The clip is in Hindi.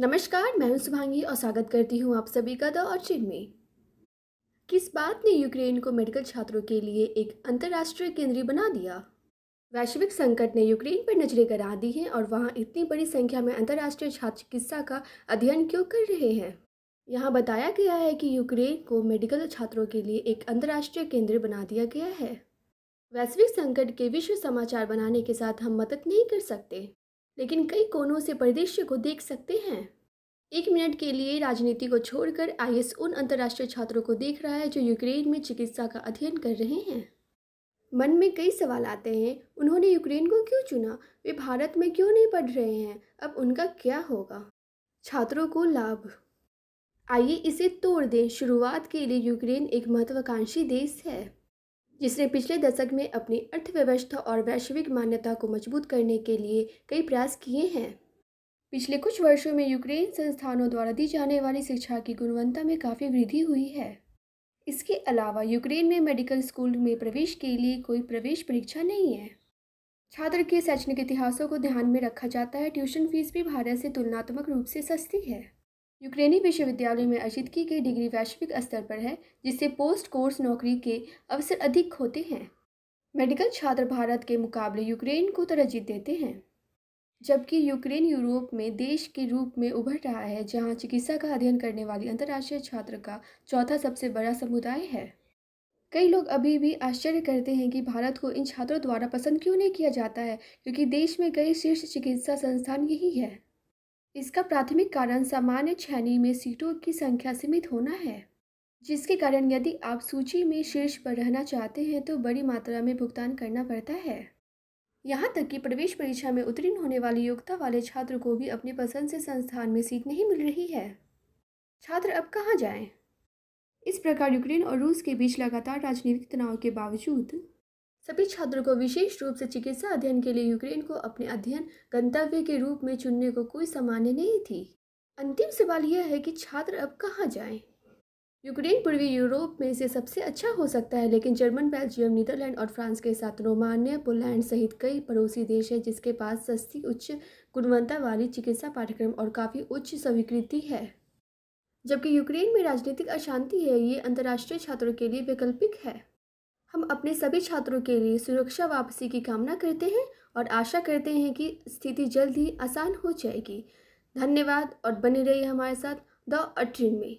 नमस्कार मैं हूं सुभांगी और स्वागत करती हूं आप सभी का द ऑर्चिड में किस बात ने यूक्रेन को मेडिकल छात्रों के लिए एक अंतर्राष्ट्रीय केंद्रीय बना दिया वैश्विक संकट ने यूक्रेन पर नजरें करा दी हैं और वहां इतनी बड़ी संख्या में अंतर्राष्ट्रीय छात्र चिकित्सा का अध्ययन क्यों कर रहे हैं यहाँ बताया गया है कि यूक्रेन को मेडिकल छात्रों के लिए एक अंतर्राष्ट्रीय केंद्र बना दिया गया है वैश्विक संकट के विश्व समाचार बनाने के साथ हम मदद नहीं कर सकते लेकिन कई कोनों से परिदृश्य को देख सकते हैं एक मिनट के लिए राजनीति को छोड़कर आई उन अंतर्राष्ट्रीय छात्रों को देख रहा है जो यूक्रेन में चिकित्सा का अध्ययन कर रहे हैं मन में कई सवाल आते हैं उन्होंने यूक्रेन को क्यों चुना वे भारत में क्यों नहीं पढ़ रहे हैं अब उनका क्या होगा छात्रों को लाभ आइए इसे तोड़ दें शुरुआत के लिए यूक्रेन एक महत्वाकांक्षी देश है जिसने पिछले दशक में अपनी अर्थव्यवस्था और वैश्विक मान्यता को मजबूत करने के लिए कई प्रयास किए हैं पिछले कुछ वर्षों में यूक्रेन संस्थानों द्वारा दी जाने वाली शिक्षा की गुणवत्ता में काफ़ी वृद्धि हुई है इसके अलावा यूक्रेन में मेडिकल स्कूल में प्रवेश के लिए कोई प्रवेश परीक्षा नहीं है छात्र के शैक्षणिक इतिहासों को ध्यान में रखा जाता है ट्यूशन फीस भी भारत से तुलनात्मक रूप से सस्ती है यूक्रेनी विश्वविद्यालय में अशिदगी की डिग्री वैश्विक स्तर पर है जिससे पोस्ट कोर्स नौकरी के अवसर अधिक होते हैं मेडिकल छात्र भारत के मुकाबले यूक्रेन को तरजीह देते हैं जबकि यूक्रेन यूरोप में देश के रूप में उभर रहा है जहां चिकित्सा का अध्ययन करने वाली अंतर्राष्ट्रीय छात्र का चौथा सबसे बड़ा समुदाय है कई लोग अभी भी आश्चर्य करते हैं कि भारत को इन छात्रों द्वारा पसंद क्यों नहीं किया जाता है क्योंकि देश में कई शीर्ष चिकित्सा संस्थान यही है इसका प्राथमिक कारण सामान्य छैनी में सीटों की संख्या सीमित होना है जिसके कारण यदि आप सूची में शीर्ष पर रहना चाहते हैं तो बड़ी मात्रा में भुगतान करना पड़ता है यहाँ तक कि प्रवेश परीक्षा में उत्तीर्ण होने वाली योग्यता वाले छात्र को भी अपनी पसंद से संस्थान में सीट नहीं मिल रही है छात्र अब कहाँ जाएं? इस प्रकार यूक्रेन और रूस के बीच लगातार राजनीतिक तनाव के बावजूद सभी छात्रों को विशेष रूप से चिकित्सा अध्ययन के लिए यूक्रेन को अपने अध्ययन गंतव्य के रूप में चुनने को कोई सामान्य नहीं थी अंतिम सवाल यह है कि छात्र अब कहाँ जाएं? यूक्रेन पूर्वी यूरोप में से सबसे अच्छा हो सकता है लेकिन जर्मन बेल्जियम नीदरलैंड और फ्रांस के साथ रोमानिया पोलैंड सहित कई पड़ोसी देश हैं जिसके पास सस्ती उच्च गुणवत्ता वाली चिकित्सा पाठ्यक्रम और काफ़ी उच्च स्वीकृति है जबकि यूक्रेन में राजनीतिक अशांति है ये अंतर्राष्ट्रीय छात्रों के लिए वैकल्पिक है हम अपने सभी छात्रों के लिए सुरक्षा वापसी की कामना करते हैं और आशा करते हैं कि स्थिति जल्द ही आसान हो जाएगी धन्यवाद और बने रहिए हमारे साथ द अट्रीन में